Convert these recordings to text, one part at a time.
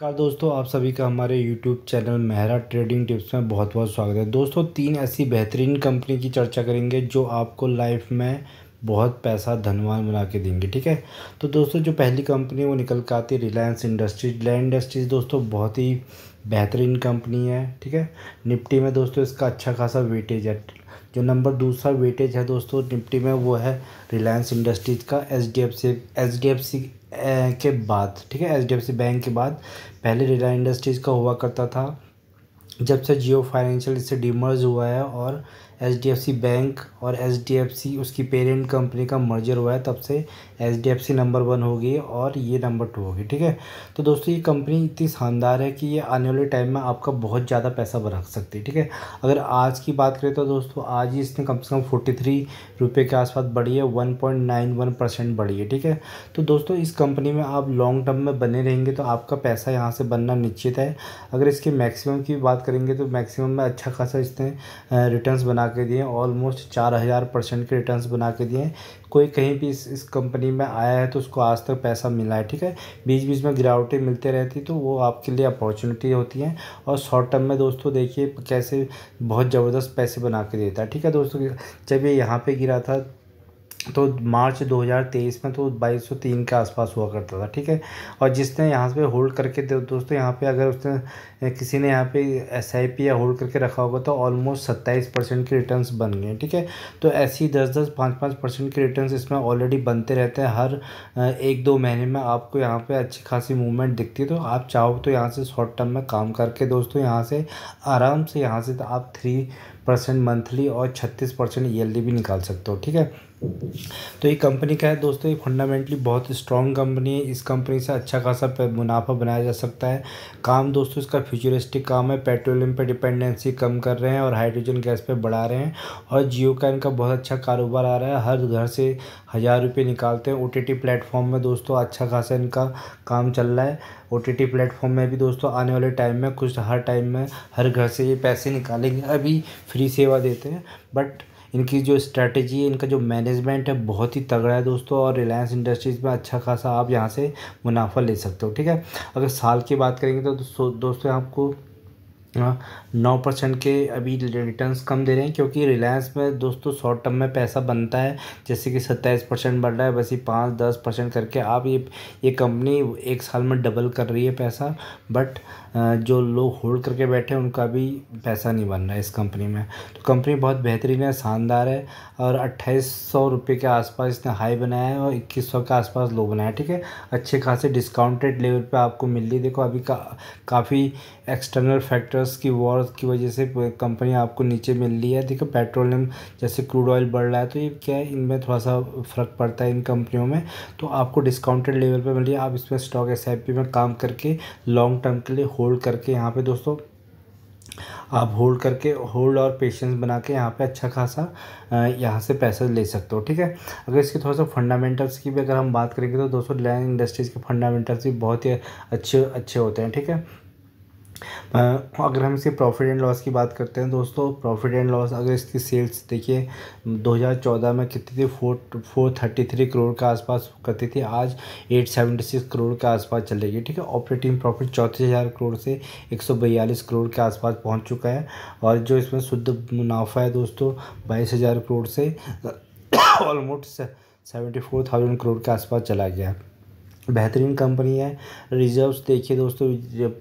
कल दोस्तों आप सभी का हमारे YouTube channel Mehra trading tips में बहुत बहुत स्वागत है दोस्तों तीन ऐसी बेहतरीन कंपनी की चर्चा करेंगे जो आपको लाइफ में बहुत पैसा धनवान बना के देंगे ठीक है तो दोस्तों जो पहली कंपनी है वो निकल के आती है रिलायंस इंडस्ट्रीज लैंड इंडस्ट्रीज दोस्तों बहुत ही बेहतरीन कंपनी है ठीक है निपटी में दोस्तों इसका अच्छा खासा वेटेज है जो नंबर दूसरा वेटेज है दोस्तों निफ्टी में वो है रिलायंस इंडस्ट्रीज़ का H D F C H D F C के बाद ठीक है H D F C bank के बाद पहले रिलायंस इंडस्ट्रीज़ का हुआ करता था जब से जियो फाइनेंशियल इससे डिमर्ज हुआ है और H D F C bank और एच डी एफ सी उसकी पेरेंट कंपनी का मर्जर हुआ है तब से H D F C number one होगी और ये नंबर टू होगी ठीक है तो दोस्तों ये कंपनी इतनी शानदार है कि ये आने वाले टाइम में आपका बहुत ज़्यादा पैसा बना सकती है ठीक है अगर आज की बात करें तो दोस्तों आज ही इसने कम से कम फोर्टी थ्री रुपये के आसपास बढ़ी है one point nine one percent बढ़ी है ठीक है तो दोस्तों इस कंपनी में आप लॉन्ग टर्म में बने रहेंगे तो आपका पैसा यहाँ से बनना निश्चित है अगर इसके मैक्सिमम की बात करेंगे तो मैक्सिमम में अच्छा खासा इसने रिटर्न बना के दिए ऑलमोस्ट चार हज़ार परसेंट के रिटर्न्स बना के दिए कोई कहीं भी इस इस कंपनी में आया है तो उसको आज तक पैसा मिला है ठीक है बीच बीच में गिरावटें मिलते रहती तो वो आपके लिए अपॉर्चुनिटी होती हैं और शॉर्ट टर्म में दोस्तों देखिए कैसे बहुत ज़बरदस्त पैसे बना के देता है ठीक है दोस्तों जब ये यहाँ पर गिरा था तो मार्च 2023 में तो 2203 के आसपास हुआ करता था ठीक है और जिसने यहाँ पे होल्ड करके दोस्तों यहाँ पे अगर उसने किसी ने यहाँ पे एस आई पी या होल्ड करके रखा होगा तो ऑलमोस्ट 27 परसेंट के रिटर्न्स बन गए ठीक है तो ऐसी दस दस पाँच पाँच परसेंट के रिटर्न्स इसमें ऑलरेडी बनते रहते हैं हर एक दो महीने में आपको यहाँ पर अच्छी खासी मूवमेंट दिखती है तो आप चाहो तो यहाँ से शॉर्ट टर्म में काम करके दोस्तों यहाँ से आराम से यहाँ से आप थ्री परसेंट मंथली और छत्तीस परसेंट ईयरली भी निकाल सकते हो ठीक है तो ये कंपनी का है दोस्तों ये फंडामेंटली बहुत स्ट्रॉन्ग कंपनी है इस कंपनी से अच्छा खासा मुनाफा बनाया जा सकता है काम दोस्तों इसका फ्यूचरिस्टिक काम है पेट्रोलियम पर पे डिपेंडेंसी कम कर रहे हैं और हाइड्रोजन गैस पे बढ़ा रहे हैं और जियो का इनका बहुत अच्छा कारोबार आ रहा है हर घर से हज़ार रुपये निकालते हैं ओ टी प्लेटफॉर्म में दोस्तों अच्छा खासा इनका काम चल रहा है ओ टी प्लेटफॉर्म में भी दोस्तों आने वाले टाइम में कुछ हर टाइम में हर घर से ये पैसे निकालेंगे अभी फ्री सेवा देते हैं बट इनकी जो स्ट्रैटेजी है इनका जो मैनेजमेंट है बहुत ही तगड़ा है दोस्तों और रिलायंस इंडस्ट्रीज़ में अच्छा खासा आप यहाँ से मुनाफा ले सकते हो ठीक है अगर साल की बात करेंगे तो दोस्तों आपको हाँ, नौ परसेंट के अभी रिटर्न्स कम दे रहे हैं क्योंकि रिलायंस में दोस्तों शॉर्ट टर्म में पैसा बनता है जैसे कि सत्ताईस परसेंट बढ़ रहा है वैसे पाँच दस परसेंट करके आप ये ये कंपनी एक साल में डबल कर रही है पैसा बट जो लोग होल्ड करके बैठे हैं उनका भी पैसा नहीं बन रहा है इस कंपनी में तो कंपनी बहुत बेहतरीन है शानदार है और अट्ठाईस सौ रुपये के आसपास इसने हाई बनाया है और इक्कीस सौ के आसपास लो बनाया ठीक है अच्छे खासे डिस्काउंटेड लेवल पर आपको मिल रही देखो अभी का काफ़ी एक्सटर्नल फैक्टर फैक्टर्स की वॉर की वजह से कंपनी आपको नीचे मिल रही है देखो पेट्रोलियम जैसे क्रूड ऑयल बढ़ रहा है तो ये क्या है इनमें थोड़ा सा फ़र्क पड़ता है इन कंपनियों में तो आपको डिस्काउंटेड लेवल पर मिल रही है आप इसमें स्टॉक एस में काम करके लॉन्ग टर्म के लिए होल्ड करके यहाँ पर दोस्तों आप होल्ड करके होल्ड और पेशेंस बना के यहाँ पे अच्छा खासा यहाँ से पैसा ले सकते हो ठीक है अगर इसके थोड़ा सा फंडामेंटल्स की भी अगर हम बात करेंगे तो दोस्तों लैंड इंडस्ट्रीज़ के फंडामेंटल्स भी बहुत ही अच्छे अच्छे होते हैं ठीक है अगर हम इसे प्रॉफिट एंड लॉस की बात करते हैं दोस्तों प्रॉफिट एंड लॉस अगर इसकी सेल्स देखिए 2014 में कितनी थी four four thirty three crore के आसपास करती थी आज एट सेवेंटी सिक्स करोड़ के आसपास चल रही है ठीक है ऑपरेटिंग प्रॉफिट चौंतीस हज़ार करोड़ से एक सौ बयालीस करोड़ के आसपास पहुंच चुका है और जो इसमें शुद्ध मुनाफा है दोस्तों बाईस हज़ार करोड़ से almost seventy four thousand crore के आसपास चला गया बेहतरीन कंपनी है रिजर्व्स देखिए दोस्तों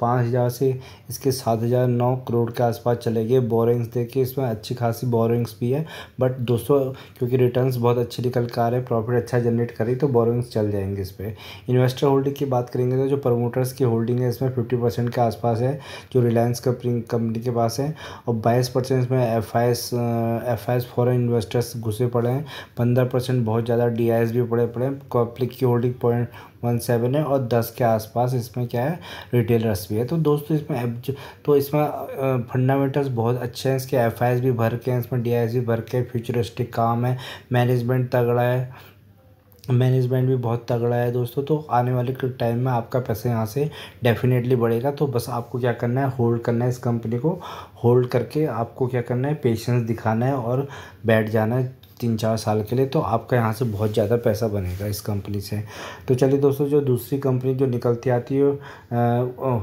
पाँच हज़ार से इसके सात हज़ार नौ करोड़ के आसपास चले गए बोरिंग्स देखिए इसमें अच्छी खासी बोरिंग्स भी है बट दोस्तों क्योंकि रिटर्न्स बहुत अच्छे निकल के आ रहे हैं प्रॉफिट अच्छा जनरेट करी तो बोरिंग्स चल जाएंगे इस पर इन्वेस्टर होल्डिंग की बात करेंगे तो जो प्रमोटर्स की होल्डिंग है इसमें फिफ्टी परसेंट के आसपास है जो रिलायंस कंपनी के पास है और बाईस परसेंट इसमें F I S F I S foreign investors घुसे पड़े हैं पंद्रह परसेंट बहुत ज़्यादा डी आई एस भी पड़े पड़े हैं पब्लिक की होल्डिंग पॉइंट वन सेवन है और दस के आसपास इसमें क्या है रिटेल रस भी है तो दोस्तों इसमें तो इसमें फंडामेंटल्स बहुत अच्छे हैं इसके एफ भी भर के हैं इसमें डी भी भर के फ्यूचरिस्टिक काम है मैनेजमेंट तगड़ा है मैनेजमेंट भी बहुत तगड़ा है दोस्तों तो आने वाले टाइम में आपका पैसा यहाँ से डेफिनेटली बढ़ेगा तो बस आपको क्या करना है होल्ड करना है इस कंपनी को होल्ड करके आपको क्या करना है पेशेंस दिखाना है और बैठ जाना है तीन चार साल के लिए तो आपका यहाँ से बहुत ज़्यादा पैसा बनेगा इस कंपनी से तो चलिए दोस्तों जो दूसरी कंपनी जो निकलती आती है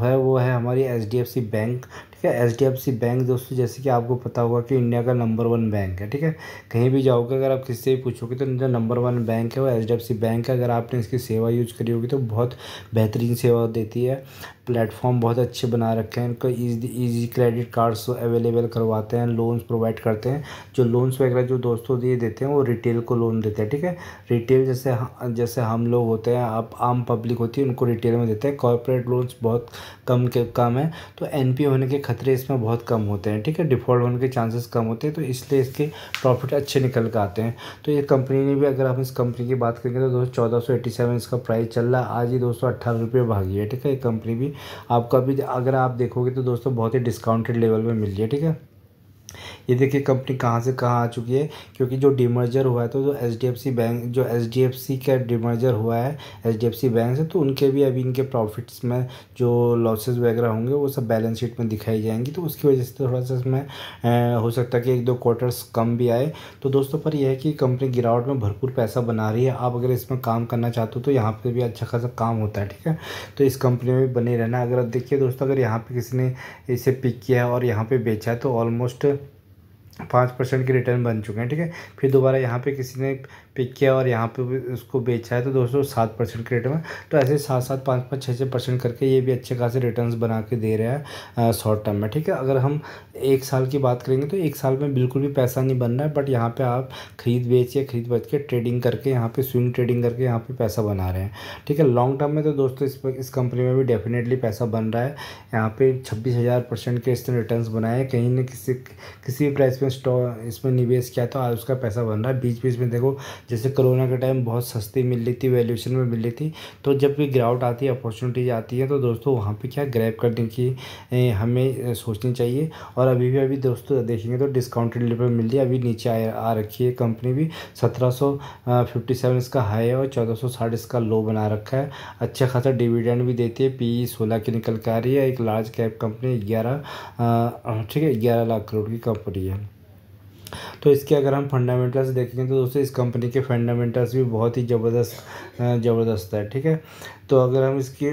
है वो है हमारी H D F C bank ठीक है H D F C bank दोस्तों जैसे कि आपको पता होगा कि इंडिया का नंबर वन बैंक है ठीक है कहीं भी जाओगे अगर आप किसी से भी पूछोगे तो जो नंबर वन बैंक है वो H D F C bank है अगर आपने इसकी सेवा यूज करी होगी तो बहुत बेहतरीन सेवा देती है प्लेटफॉर्म बहुत अच्छे बना रखे हैं इनको easy easy credit cards available करवाते हैं लोन्स प्रोवाइड करते हैं जो लोन्स वगैरह जो दोस्तों दिए देते हैं वो रिटेल को लोन देते हैं ठीक है रिटेल जैसे जैसे हम लोग होते हैं आप आम पब्लिक होती है उनको रिटेल में देते हैं कॉरपोरेट लोन्स बहुत कम के कम है तो एन होने के खतरे इसमें बहुत कम होते हैं ठीक है डिफ़ॉल्ट होने के चांसेस कम होते हैं तो इसलिए इसके प्रॉफिट अच्छे निकल के आते हैं तो ये कंपनी ने भी अगर हम इस कंपनी की बात करेंगे तो दोस्तों चौदह इसका प्राइस चल रहा है आज ही दोस्तों अट्ठारह रुपये भागी है ठीक है ये कंपनी भी आपको अभी अगर आप देखोगे तो दोस्तों बहुत ही डिस्काउंटेड लेवल में मिल जाए ठीक है ये देखिए कंपनी कहाँ से कहाँ आ चुकी है क्योंकि जो डिमर्जर हुआ है तो जो एच बैंक जो एच का डिमर्जर हुआ है एच बैंक से तो उनके भी अभी इनके प्रॉफिट्स में जो लॉसेज वगैरह होंगे वो सब बैलेंस शीट में दिखाई जाएंगी तो उसकी वजह से थोड़ा सा इसमें हो सकता है कि एक दो क्वार्टर्स कम भी आए तो दोस्तों पर यह है कि कंपनी गिरावट में भरपूर पैसा बना रही है आप अगर इसमें काम करना चाहते हो तो यहाँ पर भी अच्छा खासा काम होता है ठीक है तो इस कंपनी में बने रहना अगर आप देखिए दोस्तों अगर यहाँ पर किसी ने इसे पिक किया है और यहाँ पर बेचा है तो ऑलमोस्ट पाँच परसेंट के रिटर्न बन चुके हैं ठीक है फिर दोबारा यहाँ पे किसी ने पिक किया और यहाँ पे उसको बेचा है तो दोस्तों सात परसेंट के रेट में तो ऐसे सात सात पाँच पाँच छः छः परसेंट करके ये भी अच्छे खासे रिटर्न्स बना के दे रहे हैं शॉर्ट टर्म में ठीक है अगर हम एक साल की बात करेंगे तो एक साल में बिल्कुल भी पैसा नहीं बन रहा है बट यहाँ पर आप खरीद बेच या खरीद बेच के ट्रेडिंग करके यहाँ पर स्विंग ट्रेडिंग करके यहाँ पर पैसा बना रहे हैं ठीक है लॉन्ग टर्म में तो दोस्तों इस इस कंपनी में भी डेफिनेटली पैसा बन रहा है यहाँ पर छब्बीस हज़ार परसेंट के इसने रिटर्न बनाए हैं कहीं ने किसी किसी भी प्राइस में स्टॉक इसमें निवेश किया तो आज उसका पैसा बन रहा है बीच बीच में देखो जैसे कोरोना के टाइम बहुत सस्ती मिल रही थी वैल्यूशन में मिल रही थी तो जब भी ग्राउट आती है अपॉर्चुनिटीज आती है तो दोस्तों वहाँ पर क्या ग्रैप करने की हमें सोचनी चाहिए और अभी भी अभी दोस्तों देखेंगे तो डिस्काउंटेड लेवल मिल रही है अभी नीचे आ, आ रखी है कंपनी भी सत्रह सौ फिफ्टी सेवन इसका हाई है और चौदह सौ साठ इसका लो बना रखा है अच्छा खासा डिविडेंड भी देती है पी e सोलह की निकल के आ रही है एक लार्ज कैप कंपनी ग्यारह ठीक है ग्यारह लाख करोड़ की कंपनी है तो इसके अगर हम फंडामेंटल्स देखेंगे तो दोस्तों इस कंपनी के फंडामेंटल्स भी बहुत ही ज़बरदस्त ज़बरदस्त है ठीक है तो अगर हम इसकी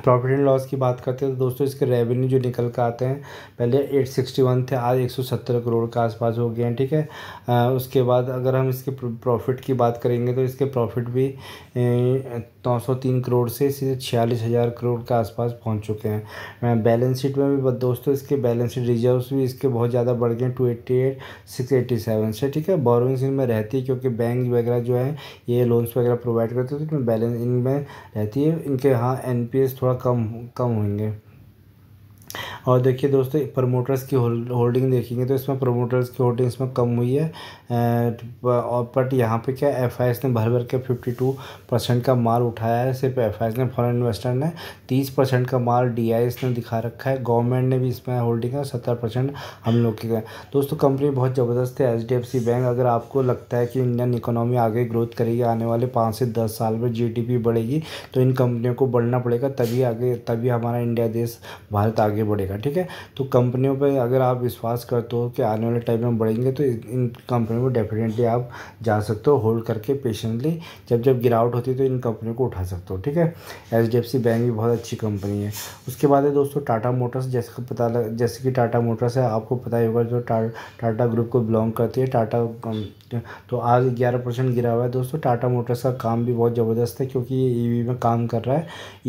प्रॉफिट एंड लॉस की बात करते हैं तो दोस्तों इसके रेवेन्यू जो निकल कर आते हैं पहले 861 थे आज 170 करोड़ के आसपास हो गए हैं ठीक है आ, उसके बाद अगर हम इसके प्रॉफिट की बात करेंगे तो इसके प्रॉफिट भी ए, नौ सौ तीन करोड़ से सीधे छियालीस हज़ार करोड़ के आसपास पहुंच चुके हैं मैं बैलेंस शीट में भी दोस्तों इसके बैलेंस शीट रिजर्व्स भी इसके बहुत ज़्यादा बढ़ गए two eighty eight six eighty seven से ठीक है बोरोइंग्स इनमें रहती है क्योंकि बैंक वगैरह जो है ये लोन्स वगैरह प्रोवाइड करते हैं तो इसमें बैलेंस इनमें रहती है इनके यहाँ एन थोड़ा कम कम होंगे और देखिए दोस्तों प्रमोटर्स की होल्डिंग देखेंगे तो इसमें प्रमोटर्स की होल्डिंग इसमें कम हुई है और बट यहाँ पे क्या एफ ने भर भर के फिफ्टी टू परसेंट का माल उठाया है सिर्फ एफ ने फॉरेन इन्वेस्टर ने तीस परसेंट का माल डी ने दिखा रखा है गवर्नमेंट ने भी इसमें होल्डिंग है सत्तर परसेंट हम लोग की है दोस्तों कंपनी बहुत ज़बरदस्त है एच बैंक अगर आपको लगता है कि इंडियन इकोनॉमी आगे ग्रोथ करेगी आने वाले पाँच से दस साल में जी बढ़ेगी तो इन कंपनियों को बढ़ना पड़ेगा तभी आगे तभी हमारा इंडिया देश भारत आगे बढ़ेगा रहेगा ठीक है तो कंपनियों पर अगर आप विश्वास करते हो कि आने वाले टाइम में बढ़ेंगे तो इन कंपनियों में डेफिनेटली आप जा सकते हो होल्ड करके पेशेंटली जब जब गिरावट होती है तो इन कंपनियों को उठा सकते हो ठीक है एच बैंक भी बहुत अच्छी कंपनी है उसके बाद है दोस्तों टाटा मोटर्स जैसे पता लग जैसे कि टाटा मोटर्स है आपको पता ही होगा जो टाटा ग्रुप को बिलोंग करती है टाटा तो आज ग्यारह परसेंट गिरा हुआ है दोस्तों टाटा मोटर्स का काम भी बहुत ज़बरदस्त है क्योंकि ये ईवी e में काम कर रहा है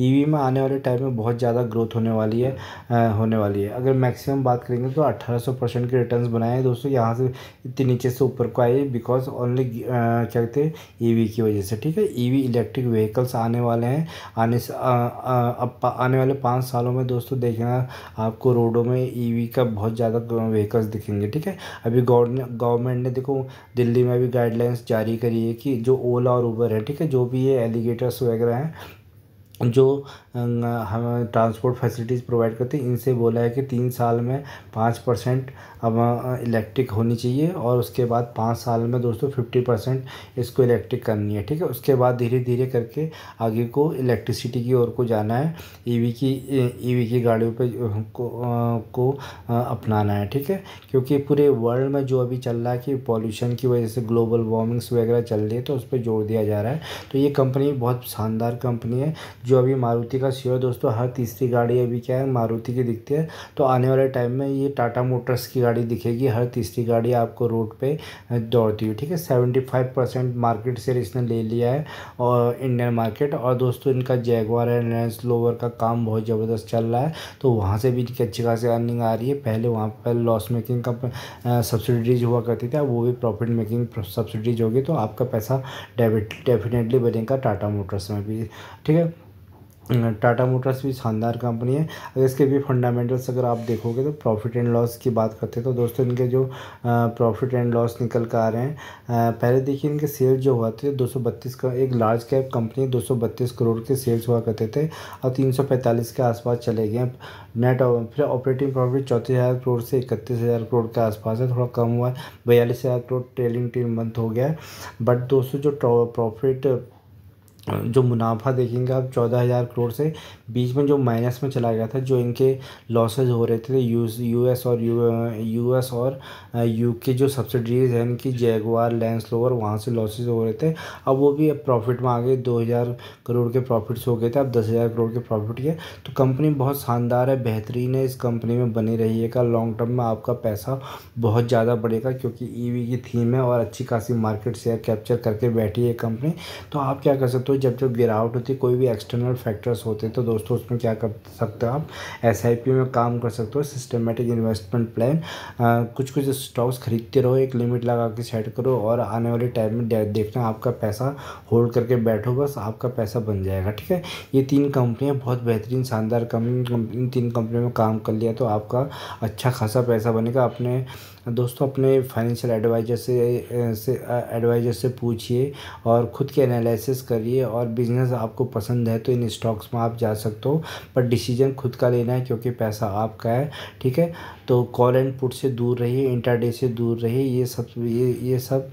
ईवी e में आने वाले टाइम में बहुत ज़्यादा ग्रोथ होने वाली है आ, होने वाली है अगर मैक्सिमम बात करेंगे तो अट्ठारह परसेंट के रिटर्न बनाए हैं दोस्तों यहाँ से इतने नीचे से ऊपर को आई बिकॉज ओनली क्या कहते हैं ई e की वजह से ठीक है ई इलेक्ट्रिक व्हीकल्स आने वाले हैं आने से अब आने वाले पाँच सालों में दोस्तों देखना आपको रोडों में ई का बहुत ज़्यादा व्हीकल्स दिखेंगे ठीक है अभी गवर्नमेंट ने देखो दिल्ली दिल्ली में भी गाइडलाइंस जारी करी है कि जो ओला और उबर है ठीक है जो भी ये एलिगेटर्स वगैरह हैं जो अं, हम ट्रांसपोर्ट फैसिलिटीज़ प्रोवाइड करते हैं इनसे बोला है कि तीन साल में पाँच परसेंट अब इलेक्ट्रिक होनी चाहिए और उसके बाद पाँच साल में दोस्तों फिफ्टी परसेंट इसको इलेक्ट्रिक करनी है ठीक है उसके बाद धीरे धीरे करके आगे को इलेक्ट्रिसिटी की ओर को जाना है ईवी e की ईवी e की गाड़ियों पर को, को अपनाना है ठीक है क्योंकि पूरे वर्ल्ड में जो अभी चल रहा है कि पॉल्यूशन की वजह से ग्लोबल वार्मिंग्स वगैरह चल रही है तो उस पर जोर दिया जा रहा है तो ये कंपनी बहुत शानदार कंपनी है जो अभी मारुति का सीओ है दोस्तों हर तीसरी गाड़ी अभी क्या है मारुति की दिखती है तो आने वाले टाइम में ये टाटा मोटर्स की गाड़ी दिखेगी हर तीसरी गाड़ी आपको रोड पे दौड़ती हुई ठीक है seventy five percent market share इसने ले लिया है और इंडियन मार्केट और दोस्तों इनका जैगवार है लैंड लोवर का काम बहुत ज़बरदस्त चल रहा है तो वहाँ से भी इनकी अच्छी खासी अर्निंग आ रही है पहले वहाँ पर लॉस मेकिंग का सब्सिडीज हुआ करती थी वो भी प्रॉफिट मेकिंग सब्सिडीज होगी तो आपका पैसा डेबिट डेफिनेटली बनेगा टाटा मोटर्स में भी ठीक है टाटा मोटर्स भी शानदार कंपनी है अगर इसके भी फंडामेंटल्स अगर आप देखोगे तो प्रॉफिट एंड लॉस की बात करते हैं तो दोस्तों इनके जो प्रॉफिट एंड लॉस निकल कर आ रहे हैं पहले देखिए इनके सेल्स जो हुआ थे दो का एक लार्ज कैप कंपनी दो करोड़ के सेल्स हुआ करते थे और तीन के आसपास चले गए नेट फिर ऑपरेटिंग प्रॉफिट चौंतीस हज़ार करोड़ से इकतीस हज़ार करोड़ के आसपास है थोड़ा कम हुआ है बयालीस हज़ार करोड़ ट्रेलिंग तीन मंथ हो गया है बट दोस्तों जो प्रॉफिट जो मुनाफा देखेंगे आप चौदह हज़ार करोड़ से बीच में जो माइनस में चला गया था जो इनके लॉसेज हो रहे थे यू एस और यू एस और यू के जो सब्सिडीज़ हैं इनकी जैगवार लैंड स्लोवर वहाँ से लॉसेज हो रहे थे अब वो भी अब प्रॉफिट में आ गए दो हज़ार करोड़ के प्रॉफिट्स हो गए थे अब दस हज़ार करोड़ के प्रॉफिट के तो कंपनी बहुत शानदार है बेहतरीन है इस कंपनी में बनी रहिएगा लॉन्ग टर्म में आपका पैसा बहुत ज़्यादा बढ़ेगा क्योंकि ई e की थीम है और अच्छी खासी मार्केट शेयर कैप्चर करके बैठी है कंपनी तो आप क्या कर सकते हो जब जब गिरावट होती है कोई भी एक्सटर्नल फैक्टर्स होते हैं तो दोस्तों उसमें क्या कर सकते हो आप एस में काम कर सकते हो सिस्टमेटिक इन्वेस्टमेंट प्लान कुछ कुछ स्टॉक्स खरीदते रहो एक लिमिट लगा के सेट करो और आने वाले टाइम में देखना आपका पैसा होल्ड करके बैठो बस आपका पैसा बन जाएगा ठीक है ये तीन कंपनियाँ बहुत बेहतरीन शानदार कंपनी इन तीन कंपनियों में काम कर लिया तो आपका अच्छा खासा पैसा बनेगा अपने दोस्तों अपने फाइनेंशियल एडवाइजर से एडवाइजर से पूछिए और ख़ुद के एनालिसिस करिए चाहिए और बिज़नेस आपको पसंद है तो इन स्टॉक्स में आप जा सकते हो पर डिसीजन खुद का लेना है क्योंकि पैसा आपका है ठीक है तो कॉल एंड पुट से दूर रहिए इंटरडे से दूर रहिए ये सब ये ये सब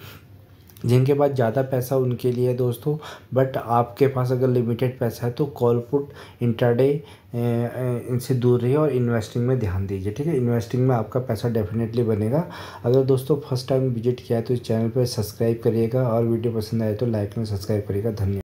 जिनके पास ज़्यादा पैसा उनके लिए दोस्तों बट आपके पास अगर लिमिटेड पैसा है तो कॉल पुट इंटरडे इनसे दूर रहिए और इन्वेस्टिंग में ध्यान दीजिए ठीक है इन्वेस्टिंग में आपका पैसा डेफिनेटली बनेगा अगर दोस्तों फर्स्ट टाइम विजिट किया है तो इस चैनल पर सब्सक्राइब करिएगा और वीडियो पसंद आए तो लाइक में सब्सक्राइब करिएगा धन्यवाद